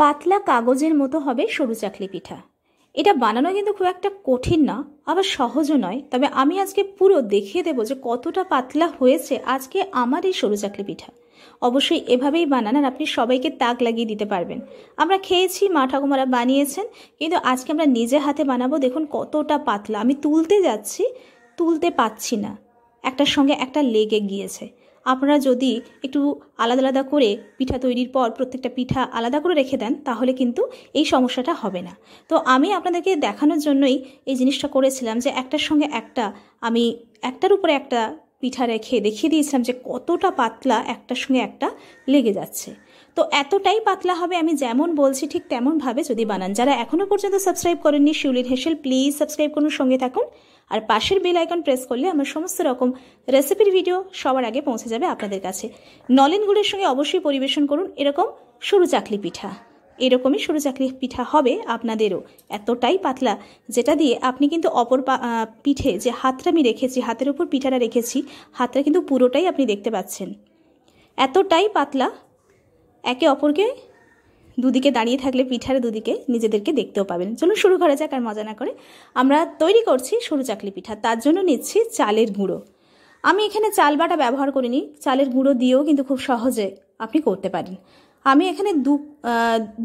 পাতলা কাগজের মতো হবে সরু চাকলি পিঠা এটা বানানো কিন্তু খুব একটা কঠিন না আবার সহজও নয় তবে আমি আজকে পুরো দেখিয়ে দেবো যে কতটা পাতলা হয়েছে আজকে আমার এই সরু চাকলি পিঠা অবশ্যই এভাবেই বানান আপনি সবাইকে তাক লাগিয়ে দিতে পারবেন আমরা খেয়েছি মা ঠাকুমারা বানিয়েছেন কিন্তু আজকে আমরা নিজে হাতে বানাবো দেখুন কতটা পাতলা আমি তুলতে যাচ্ছি তুলতে পাচ্ছি না একটার সঙ্গে একটা লেগে গিয়েছে আপনারা যদি একটু আলাদা আলাদা করে পিঠা তৈরির পর প্রত্যেকটা পিঠা আলাদা করে রেখে দেন তাহলে কিন্তু এই সমস্যাটা হবে না তো আমি আপনাদেরকে দেখানোর জন্যই এই জিনিসটা করেছিলাম যে একটার সঙ্গে একটা আমি একটার উপরে একটা পিঠা রেখে দেখিয়ে দিয়েছিলাম যে কতটা পাতলা একটার সঙ্গে একটা লেগে যাচ্ছে তো এতটাই পাতলা হবে আমি যেমন বলছি ঠিক তেমনভাবে যদি বানান যারা এখনও পর্যন্ত সাবস্ক্রাইব করেননি শিউলির হেসেল প্লিজ সাবস্ক্রাইব করুন সঙ্গে থাকুন আর পাশের বেল আইকন প্রেস করলে আমার সমস্ত রকম রেসিপির ভিডিও সবার আগে পৌঁছে যাবে আপনাদের কাছে নলেন গুড়ের সঙ্গে অবশ্যই পরিবেশন করুন এরকম সরু চাকলি পিঠা এরকমই সরু চাকলি পিঠা হবে আপনাদেরও এতটাই পাতলা যেটা দিয়ে আপনি কিন্তু অপর পিঠে যে হাতটা আমি রেখেছি হাতের উপর পিঠাটা রেখেছি হাতটা কিন্তু পুরোটাই আপনি দেখতে পাচ্ছেন এতটাই পাতলা একে অপরকে দুদিকে দাঁড়িয়ে থাকলে পিঠার দুদিকে নিজেদেরকে দেখতেও পাবেন চলুন শুরু করা যাক আর মজা না করে আমরা তৈরি করছি সরু চাকলি পিঠা তার জন্য নিচ্ছি চালের গুঁড়ো আমি এখানে চাল বাটা ব্যবহার করিনি চালের গুঁড়ো দিয়েও কিন্তু খুব সহজে আপনি করতে পারেন আমি এখানে দু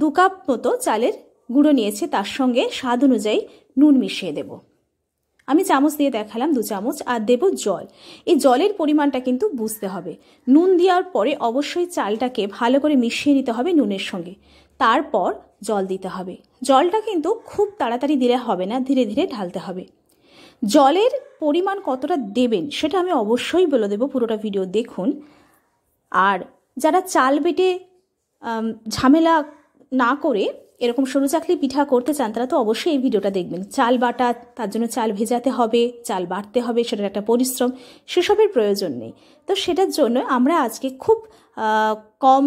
দু কাপ মতো চালের গুঁড়ো নিয়েছি তার সঙ্গে স্বাদ অনুযায়ী নুন মিশিয়ে দেবো আমি চামচ দিয়ে দেখালাম দু চামচ আর দেব জল এই জলের পরিমাণটা কিন্তু বুঝতে হবে নুন দেওয়ার পরে অবশ্যই চালটাকে ভালো করে মিশিয়ে নিতে হবে নুনের সঙ্গে তারপর জল দিতে হবে জলটা কিন্তু খুব তাড়াতাড়ি দিলে হবে না ধীরে ধীরে ঢালতে হবে জলের পরিমাণ কতটা দেবেন সেটা আমি অবশ্যই বলে দেবো পুরোটা ভিডিও দেখুন আর যারা চাল বেটে ঝামেলা না করে এরকম সরু চাকলি পিঠা করতে চান তারা তো অবশ্যই এই ভিডিওটা দেখবেন চাল বাটা তার জন্য চাল ভেজাতে হবে চাল বাটতে হবে সেটার একটা পরিশ্রম সেসবের প্রয়োজন নেই তো সেটার জন্য আমরা আজকে খুব কম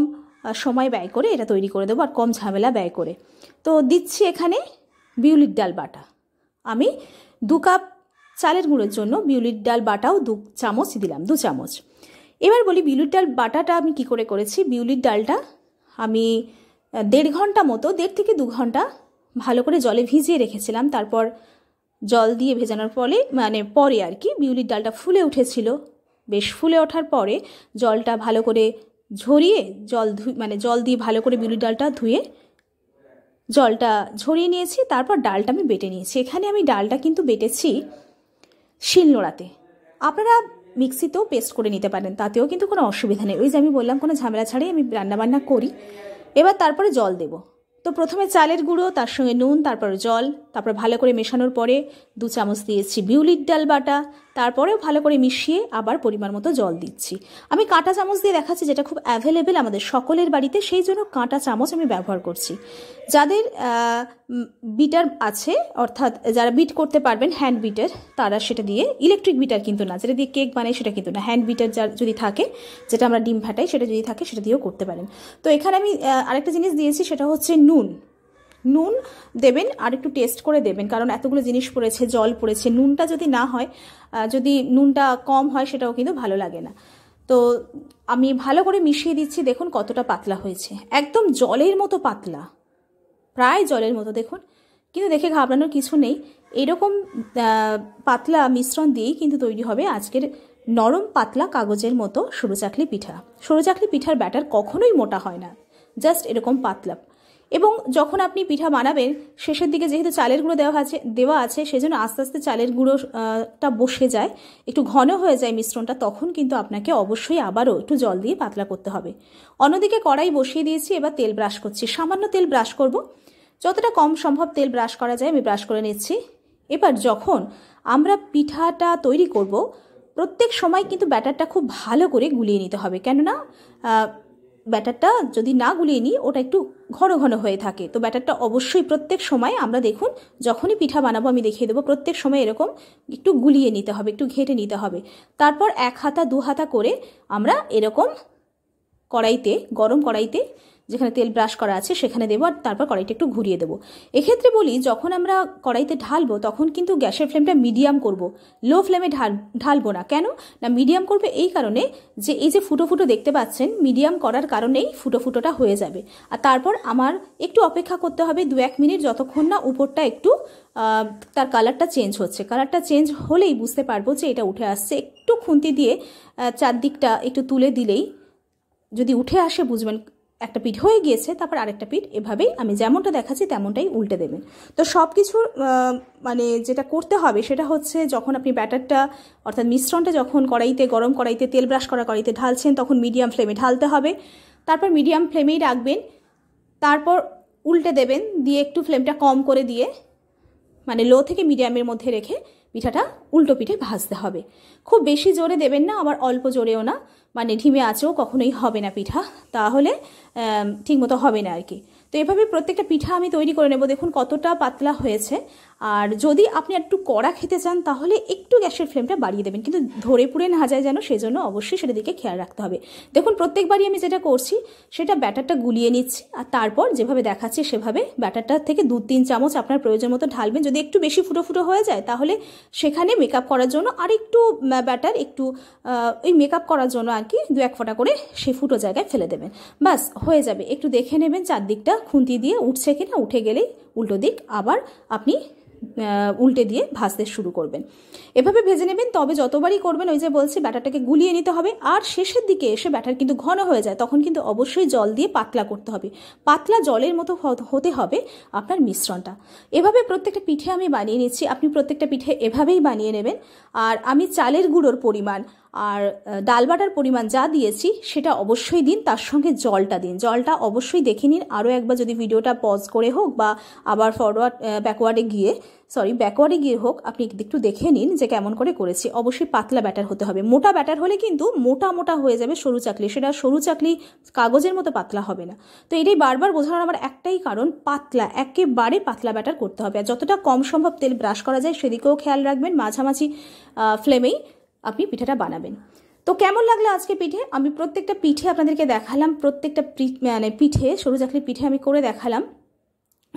সময় ব্যয় করে এটা তৈরি করে দেবো আর কম ঝামেলা ব্যয় করে তো দিচ্ছি এখানে বিউলির ডাল বাটা আমি দু কাপ চালের গুঁড়োর জন্য বিউলির ডাল বাটাও দু চামচ দিলাম দু চামচ এবার বলি বিউলির ডাল বাটাটা আমি কি করে করেছি বিউলির ডালটা আমি দেড় ঘন্টা মতো দেড় থেকে দু ঘন্টা ভালো করে জলে ভিজিয়ে রেখেছিলাম তারপর জল দিয়ে ভেজানোর ফলে মানে পরে আর কি বিউলির ডালটা ফুলে উঠেছিল বেশ ফুলে ওঠার পরে জলটা ভালো করে ঝরিয়ে জল ধু মানে জল দিয়ে ভালো করে বিউলির ডালটা ধুয়ে জলটা ঝরিয়ে নিয়েছি তারপর ডালটা আমি বেটে নিয়েছি এখানে আমি ডালটা কিন্তু বেটেছি শিলনোড়াতে আপনারা মিক্সিতেও পেস্ট করে নিতে পারেন তাতেও কিন্তু কোনো অসুবিধা নেই ওই যে আমি বললাম কোনো ঝামেলা ছাড়াই আমি রান্নাবান্না করি এবার তারপরে জল দেব তো প্রথমে চালের গুঁড়ো তার সঙ্গে নুন তারপর জল তারপর ভালো করে মেশানোর পরে দু চামচ দিয়েছি বিউলির ডাল বাটা তারপরেও ভালো করে মিশিয়ে আবার পরিমাণ মতো জল দিচ্ছি আমি কাঁটা চামচ দিয়ে দেখাচ্ছি যেটা খুব অ্যাভেলেবেল আমাদের সকলের বাড়িতে সেই জন্য কাঁটা চামচ আমি ব্যবহার করছি যাদের বিটার আছে অর্থাৎ যারা বিট করতে পারবেন হ্যান্ড বিটার তারা সেটা দিয়ে ইলেকট্রিক বিটার কিন্তু না যেটা দিয়ে কেক বানায় সেটা কিন্তু না হ্যান্ড বিটার যার যদি থাকে যেটা আমরা ডিম ফাটাই সেটা যদি থাকে সেটা দিয়েও করতে পারেন তো এখানে আমি আরেকটা জিনিস দিয়েছি সেটা হচ্ছে নুন নুন দেবেন আর একটু টেস্ট করে দেবেন কারণ এতগুলো জিনিস পড়েছে জল পড়েছে নুনটা যদি না হয় যদি নুনটা কম হয় সেটাও কিন্তু ভালো লাগে না তো আমি ভালো করে মিশিয়ে দিচ্ছি দেখুন কতটা পাতলা হয়েছে একদম জলের মতো পাতলা প্রায় জলের মতো দেখুন কিন্তু দেখে ঘাবড়ানোর কিছু নেই এরকম পাতলা মিশ্রণ দিয়েই কিন্তু তৈরি হবে আজকের নরম পাতলা কাগজের মতো সরু চাকলি পিঠা সরু চাকলি পিঠার ব্যাটার কখনোই মোটা হয় না জাস্ট এরকম পাতলা এবং যখন আপনি পিঠা বানাবেন শেষের দিকে যেহেতু চালের গুঁড়ো দেওয়া আছে দেওয়া আছে সেজন্য আস্তে আস্তে চালের গুঁড়োটা বসে যায় একটু ঘন হয়ে যায় মিশ্রণটা তখন কিন্তু আপনাকে অবশ্যই আবারও একটু জল দিয়ে পাতলা করতে হবে অন্যদিকে কড়াই বসিয়ে দিয়েছি এবার তেল ব্রাশ করছি সামান্য তেল ব্রাশ করব যতটা কম সম্ভব তেল ব্রাশ করা যায় আমি ব্রাশ করে নিচ্ছি এবার যখন আমরা পিঠাটা তৈরি করব প্রত্যেক সময় কিন্তু ব্যাটারটা খুব ভালো করে গুলিয়ে নিতে হবে কেননা ব্যাটারটা যদি না গুলিয়ে নিই ওটা একটু ঘন ঘন হয়ে থাকে তো ব্যাটারটা অবশ্যই প্রত্যেক সময় আমরা দেখুন যখনই পিঠা বানাবো আমি দেখিয়ে দেবো প্রত্যেক সময় এরকম একটু গুলিয়ে নিতে হবে একটু ঘেটে নিতে হবে তারপর এক হাতা দু হাতা করে আমরা এরকম কড়াইতে গরম কড়াইতে যেখানে তেল ব্রাশ করা আছে সেখানে দেবো আর তারপর কড়াইটা একটু ঘুরিয়ে দেবো এক্ষেত্রে বলি যখন আমরা কড়াইতে ঢালবো তখন কিন্তু গ্যাসের ফ্লেমটা মিডিয়াম করব লো ফ্লেমে ঢাল ঢালবো না কেন না মিডিয়াম করবে এই কারণে যে এই যে ফুটো ফুটো দেখতে পাচ্ছেন মিডিয়াম করার কারণেই ফুটো ফুটোটা হয়ে যাবে আর তারপর আমার একটু অপেক্ষা করতে হবে দু এক মিনিট যতক্ষণ না উপরটা একটু তার কালারটা চেঞ্জ হচ্ছে কালারটা চেঞ্জ হলেই বুঝতে পারবো যে এটা উঠে আসছে একটু খুন্তি দিয়ে চারদিকটা একটু তুলে দিলেই যদি উঠে আসে বুঝবেন একটা পিঠ হয়ে গিয়েছে তারপর আরেকটা পিঠ এভাবেই আমি যেমনটা দেখাচ্ছি তেমনটাই উল্টে দেবেন তো সব কিছুর মানে যেটা করতে হবে সেটা হচ্ছে যখন আপনি ব্যাটারটা অর্থাৎ মিশ্রণটা যখন কড়াইতে গরম কড়াইতে তেল ব্রাশ করা কড়াইতে ঢালছেন তখন মিডিয়াম ফ্লেমে ঢালতে হবে তারপর মিডিয়াম ফ্লেমেই রাখবেন তারপর উল্টে দেবেন দিয়ে একটু ফ্লেমটা কম করে দিয়ে মানে লো থেকে মিডিয়ামের মধ্যে রেখে পিঠাটা উল্টো পিঠে ভাজতে হবে খুব বেশি জোরে দেবেন না আবার অল্প জোরেও না মানে ঢিমে আছেও কখনোই হবে না পিঠা তাহলে ঠিকমতো হবে না আর কি তো এভাবে প্রত্যেকটা পিঠা আমি তৈরি করে নেব দেখুন কতটা পাতলা হয়েছে আর যদি আপনি একটু কড়া খেতে চান তাহলে একটু গ্যাসের ফ্লেমটা বাড়িয়ে দেবেন কিন্তু ধরে পুড়ে না যায় যেন সেজন্য অবশ্যই সেটা দিকে খেয়াল রাখতে হবে দেখুন প্রত্যেকবারই আমি যেটা করছি সেটা ব্যাটারটা গুলিয়ে নিচ্ছি আর তারপর যেভাবে দেখাচ্ছি সেভাবে ব্যাটারটা থেকে দু তিন চামচ আপনার প্রয়োজন মতো ঢালবেন যদি একটু বেশি ফুটো ফুটো হয়ে যায় তাহলে সেখানে মেকআপ করার জন্য আর একটু ব্যাটার একটু ওই মেকআপ করার জন্য আর কি দু এক ফোঁটা করে সেই ফুটো জায়গায় ফেলে দেবেন বাস হয়ে যাবে একটু দেখে নেবেন চারদিকটা খুন্তি দিয়ে উঠছে কিনা উঠে গেলেই উল্টো দিক আবার আপনি উল্টে দিয়ে ভাজতে শুরু করবেন এভাবে ভেজে নেবেন তবে যতবারই করবেন ওই যে বলছি ব্যাটারটাকে গুলিয়ে নিতে হবে আর শেষের দিকে এসে ব্যাটার কিন্তু ঘন হয়ে যায় তখন কিন্তু অবশ্যই জল দিয়ে পাতলা করতে হবে পাতলা জলের মতো হতে হবে আপনার মিশ্রণটা এভাবে প্রত্যেকটা পিঠে আমি বানিয়ে নিচ্ছি আপনি প্রত্যেকটা পিঠে এভাবেই বানিয়ে নেবেন আর আমি চালের গুঁড়োর পরিমাণ আর ডাল বাটার পরিমাণ যা দিয়েছি সেটা অবশ্যই দিন তার সঙ্গে জলটা দিন জলটা অবশ্যই দেখে নিন আরও একবার যদি ভিডিওটা পজ করে হোক বা আবার ফরওয়ার্ড ব্যাকওয়ার্ডে গিয়ে সরি ব্যাকওয়ার্ডে গিয়ে হোক আপনি একটু দেখে নিন যে কেমন করে করেছি অবশ্যই পাতলা ব্যাটার হতে হবে মোটা ব্যাটার হলে কিন্তু মোটা মোটা হয়ে যাবে সরু চাকলি সেটা সরু চাকলি কাগজের মতো পাতলা হবে না তো এটাই বারবার বোঝানোর আমার একটাই কারণ পাতলা একেবারে পাতলা ব্যাটার করতে হবে আর যতটা কম সম্ভব তেল ব্রাশ করা যায় সেদিকেও খেয়াল রাখবেন মাঝামাঝি ফ্লেমেই আপনি পিঠাটা বানাবেন তো কেমন লাগলো আজকে পিঠে আমি প্রত্যেকটা পিঠে আপনাদেরকে দেখালাম প্রত্যেকটা মানে পিঠে সরু চাকরি পিঠে আমি করে দেখালাম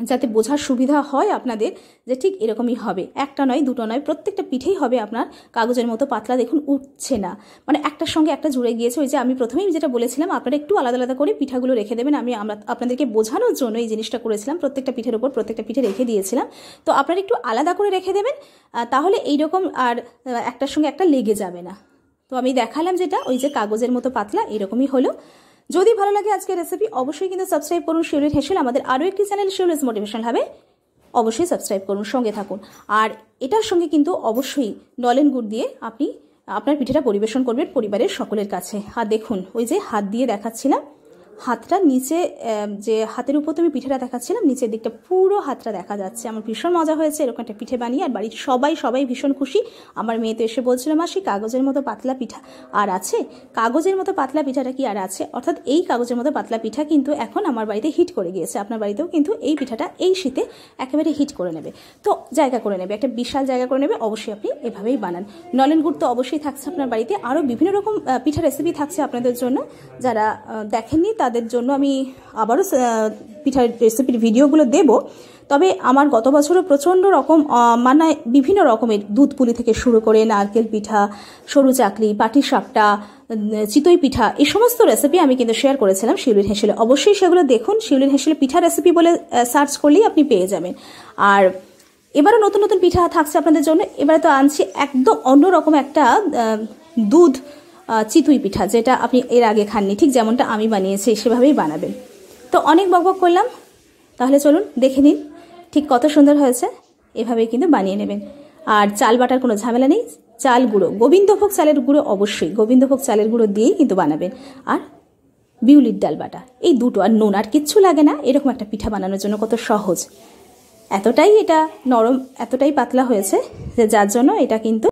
যাতে বোঝার সুবিধা হয় আপনাদের যে ঠিক এরকমই হবে একটা নয় দুটো নয় প্রত্যেকটা পিঠেই হবে আপনার কাগজের মতো পাতলা দেখুন উঠছে না মানে একটার সঙ্গে একটা জুড়ে গিয়েছে ওই যে আমি প্রথমেই যেটা বলেছিলাম আপনারা একটু আলাদা আলাদা করে পিঠাগুলো রেখে দেবেন আমি আমরা আপনাদেরকে বোঝানোর জন্য এই জিনিসটা করেছিলাম প্রত্যেকটা পিঠের ওপর প্রত্যেকটা পিঠে রেখে দিয়েছিলাম তো আপনারা একটু আলাদা করে রেখে দেবেন তাহলে এইরকম আর একটার সঙ্গে একটা লেগে যাবে না তো আমি দেখালাম যেটা ওই যে কাগজের মতো পাতলা এরকমই হলো যদি ভালো লাগে আজকের রেসিপি অবশ্যই কিন্তু সাবস্ক্রাইব করুন শিউলির হেসেল আমাদের আরও একটি চ্যানেল শিউলিস মোটিভেশন হবে অবশ্যই সাবস্ক্রাইব করুন সঙ্গে থাকুন আর এটার সঙ্গে কিন্তু অবশ্যই নলেন গুড় দিয়ে আপনি আপনার পিঠেটা পরিবেশন করবেন পরিবারের সকলের কাছে আর দেখুন ওই যে হাত দিয়ে দেখাচ্ছিলাম হাতটা নিচে যে হাতের উপর তো আমি পিঠেটা দেখাচ্ছিলাম নিচের দিকটা পুরো হাতটা দেখা যাচ্ছে আমার ভীষণ মজা হয়েছে এরকম একটা পিঠে বানিয়ে আর বাড়ির সবাই সবাই ভীষণ খুশি আমার মেয়ে তো এসে বলছিল মাসি কাগজের মতো পাতলা পিঠা আর আছে কাগজের মতো পাতলা পিঠাটা কি আর আছে অর্থাৎ এই কাগজের মতো পাতলা পিঠা কিন্তু এখন আমার বাড়িতে হিট করে গিয়েছে আপনার বাড়িতেও কিন্তু এই পিঠাটা এই শীতে একেবারে হিট করে নেবে তো জায়গা করে নেবে একটা বিশাল জায়গা করে নেবে অবশ্যই আপনি এভাবেই বানান নলেন গুড় তো অবশ্যই থাকছে আপনার বাড়িতে আরও বিভিন্ন রকম পিঠা রেসিপি থাকছে আপনাদের জন্য যারা দেখেননি তারা তাদের জন্য আমি আবারও পিঠার রেসিপির ভিডিওগুলো দেব তবে আমার গত বছরও প্রচণ্ড রকম মানে বিভিন্ন রকমের দুধ পুলি থেকে শুরু করে নারকেল পিঠা সরু চাকলি পাটি সাপটা চিতই পিঠা এই সমস্ত রেসিপি আমি কিন্তু শেয়ার করেছিলাম শিউলির হেঁসেলে অবশ্যই সেগুলো দেখুন শিউলির হেঁসেলে পিঠা রেসিপি বলে সার্চ করলেই আপনি পেয়ে যাবেন আর এবারও নতুন নতুন পিঠা থাকছে আপনাদের জন্য এবারে তো আনছি একদম অন্যরকম একটা দুধ চিতুই পিঠা যেটা আপনি এর আগে খাননি ঠিক যেমনটা আমি বানিয়েছি সেভাবেই বানাবেন তো অনেক বকবক করলাম তাহলে চলুন দেখে নিন ঠিক কত সুন্দর হয়েছে এভাবেই কিন্তু বানিয়ে নেবেন আর চাল বাটার কোনো ঝামেলা নেই চাল গুঁড়ো গোবিন্দভোগ চালের গুঁড়ো অবশ্যই গোবিন্দভোগ চালের গুঁড়ো দিয়েই কিন্তু বানাবেন আর বিউলির ডাল বাটা এই দুটো আর নুন আর কিচ্ছু লাগে না এরকম একটা পিঠা বানানোর জন্য কত সহজ এতটাই এটা নরম এতটাই পাতলা হয়েছে যে যার জন্য এটা কিন্তু